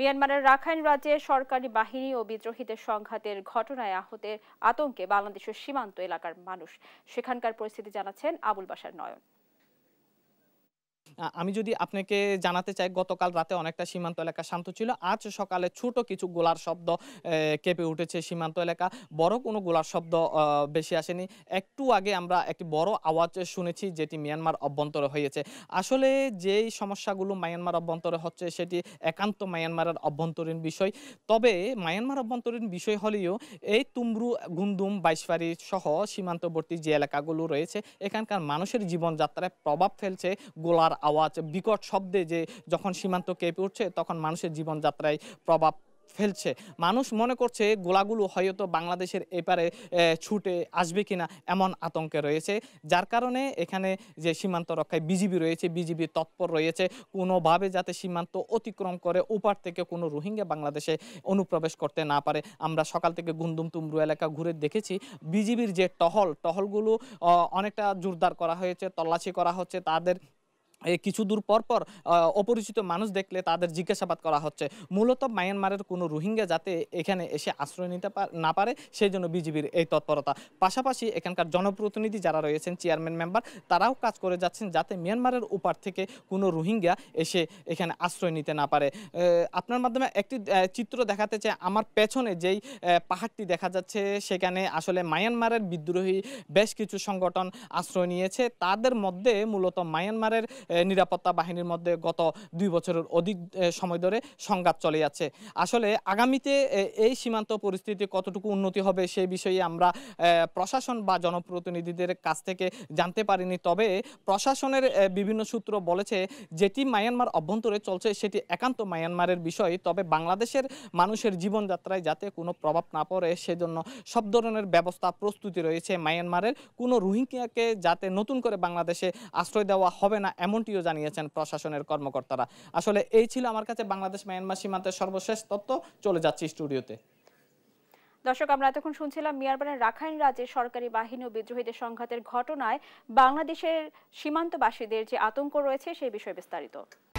মিয়ানমারের রাখাইন রাজ্যে সরকারি বাহিনী ও বিদ্রোহীদের সংঘাতের ঘটনায় আহতের আতঙ্কে বাংলাদেশের সীমান্ত এলাকার মানুষ সেখানকার পরিস্থিতি জানাচ্ছেন আবুল বাসার নয়ন আমি যদি আপনাকে জানাতে চাই গতকাল রাতে অনেকটা সীমান্ত এলাকা শান্ত ছিল আজ সকালে ছোট কিছু গোলার শব্দ কেঁপে উঠেছে সীমান্ত এলাকা বড় কোনো গোলার শব্দ বেশি আসেনি একটু আগে আমরা একটি বড় আওয়াজ শুনেছি যেটি মিয়ানমার অভ্যন্তরে হয়েছে আসলে যেই সমস্যাগুলো মায়ানমার অভ্যন্তরে হচ্ছে সেটি একান্ত মায়ানমারের অভ্যন্তরীণ বিষয় তবে মায়ানমার অভ্যন্তরীণ বিষয় হলেও এই তুমরু গুন্দুম বাইশবাড়ি সহ সীমান্তবর্তী যে এলাকাগুলো রয়েছে এখানকার মানুষের জীবনযাত্রায় প্রভাব ফেলছে গোলার তার আওয়াজ বিকট শব্দে যে যখন সীমান্ত কেঁপে উঠছে তখন মানুষের জীবনযাত্রায় প্রভাব ফেলছে মানুষ মনে করছে গোলাগুলো হয়তো বাংলাদেশের এপারে ছুটে আসবে কিনা এমন আতঙ্কে রয়েছে যার কারণে এখানে যে সীমান্ত রক্ষায় বিজিবি রয়েছে বিজিবি তৎপর রয়েছে কোনোভাবে যাতে সীমান্ত অতিক্রম করে ওপার থেকে কোনো রোহিঙ্গা বাংলাদেশে অনুপ্রবেশ করতে না পারে আমরা সকাল থেকে গুন্দুম তুমরু এলাকা ঘুরে দেখেছি বিজিবির যে টহল টহলগুলো অনেকটা জোরদার করা হয়েছে তল্লাশি করা হচ্ছে তাদের কিছু দূর পরপর অপরিচিত মানুষ দেখলে তাদের জিজ্ঞাসাবাদ করা হচ্ছে মূলত মায়ানমারের কোনো রোহিঙ্গা যাতে এখানে এসে আশ্রয় নিতে না পারে সেই জন্য বিজিবির এই তৎপরতা পাশাপাশি এখানকার জনপ্রতিনিধি যারা রয়েছেন চেয়ারম্যান মেম্বার তারাও কাজ করে যাচ্ছেন যাতে মিয়ানমারের উপার থেকে কোনো রোহিঙ্গা এসে এখানে আশ্রয় নিতে না পারে আপনার মাধ্যমে একটি চিত্র দেখাতে চাই আমার পেছনে যেই পাহাড়টি দেখা যাচ্ছে সেখানে আসলে মায়ানমারের বিদ্রোহী বেশ কিছু সংগঠন আশ্রয় নিয়েছে তাদের মধ্যে মূলত মায়ানমারের নিরাপত্তা বাহিনীর মধ্যে গত দুই বছরের অধিক সময় ধরে সংঘাত চলে যাচ্ছে আসলে আগামীতে এই সীমান্ত পরিস্থিতি কতটুকু উন্নতি হবে সে বিষয়ে আমরা প্রশাসন বা জনপ্রতিনিধিদের কাছ থেকে জানতে পারিনি তবে প্রশাসনের বিভিন্ন সূত্র বলেছে যেটি মায়ানমার অভ্যন্তরে চলছে সেটি একান্ত মায়ানমারের বিষয় তবে বাংলাদেশের মানুষের জীবনযাত্রায় যাতে কোনো প্রভাব না পড়ে সেজন্য সব ধরনের ব্যবস্থা প্রস্তুতি রয়েছে মায়ানমারের কোনো রোহিঙ্গাকে যাতে নতুন করে বাংলাদেশে আশ্রয় দেওয়া হবে না এমন এমনটিও জানিয়েছেন প্রশাসনের কর্মকর্তারা আসলে এই ছিল আমার কাছে বাংলাদেশ মায়ানমার সীমান্তের সর্বশেষ তথ্য চলে যাচ্ছি স্টুডিওতে দর্শক আমরা এতক্ষণ শুনছিলাম মিয়ানমারের রাখাইন রাজ্যে সরকারি বাহিনী ও বিদ্রোহীদের সংঘাতের ঘটনায় বাংলাদেশের সীমান্তবাসীদের যে আতঙ্ক রয়েছে সেই বিষয়ে বিস্তারিত